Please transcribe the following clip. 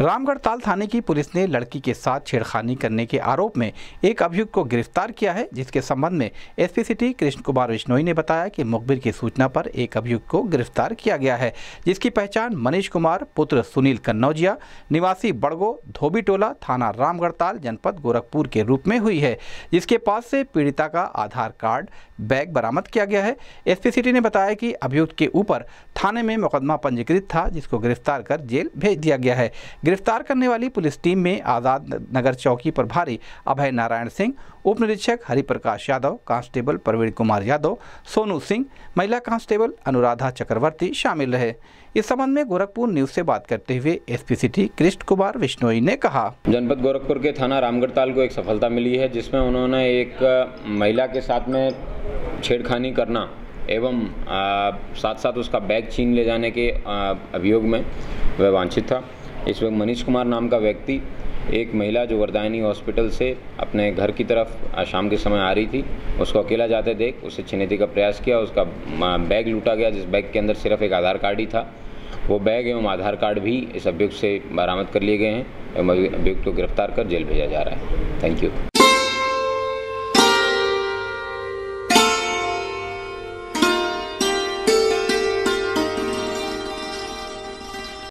रामगढ़ ताल थाने की पुलिस ने लड़की के साथ छेड़खानी करने के आरोप में एक अभियुक्त को गिरफ्तार किया है जिसके संबंध में एसपी सिटी कृष्ण कुमार विश्नोई ने बताया कि मुखबिर की सूचना पर एक अभियुक्त को गिरफ्तार किया गया है जिसकी पहचान मनीष कुमार पुत्र सुनील कन्नौजिया निवासी बड़गो धोबी टोला थाना रामगढ़ ताल जनपद गोरखपुर के रूप में हुई है जिसके पास से पीड़िता का आधार कार्ड बैग बरामद किया गया है एसपी सिटी ने बताया कि अभियुक्त के ऊपर थाने में मुकदमा पंजीकृत था जिसको गिरफ्तार कर जेल भेज दिया गया है गिरफ्तार करने वाली पुलिस टीम में आज़ाद नगर चौकी प्रभारी अभय नारायण सिंह उप निरीक्षक हरिप्रकाश यादव कांस्टेबल प्रवीण कुमार यादव सोनू सिंह महिला कांस्टेबल अनुराधा चक्रवर्ती शामिल रहे इस संबंध में गोरखपुर न्यूज से बात करते हुए एसपी सिटी कृष्ण कुमार विश्नोई ने कहा जनपद गोरखपुर के थाना रामगढ़ताल को एक सफलता मिली है जिसमें उन्होंने एक महिला के साथ में छेड़खानी करना एवं आ, साथ साथ उसका बैग छीन ले जाने के अभियोग में वह वांछित था इस वक्त मनीष कुमार नाम का व्यक्ति एक महिला जो वरदायनी हॉस्पिटल से अपने घर की तरफ शाम के समय आ रही थी उसको अकेला जाते देख उसे छिनेती का प्रयास किया उसका बैग लूटा गया जिस बैग के अंदर सिर्फ एक आधार कार्ड ही था वो बैग एवं आधार कार्ड भी इस अभियुक्त से बरामद कर लिए गए हैं एवं अभियुक्त को गिरफ्तार कर जेल भेजा जा रहा है थैंक यू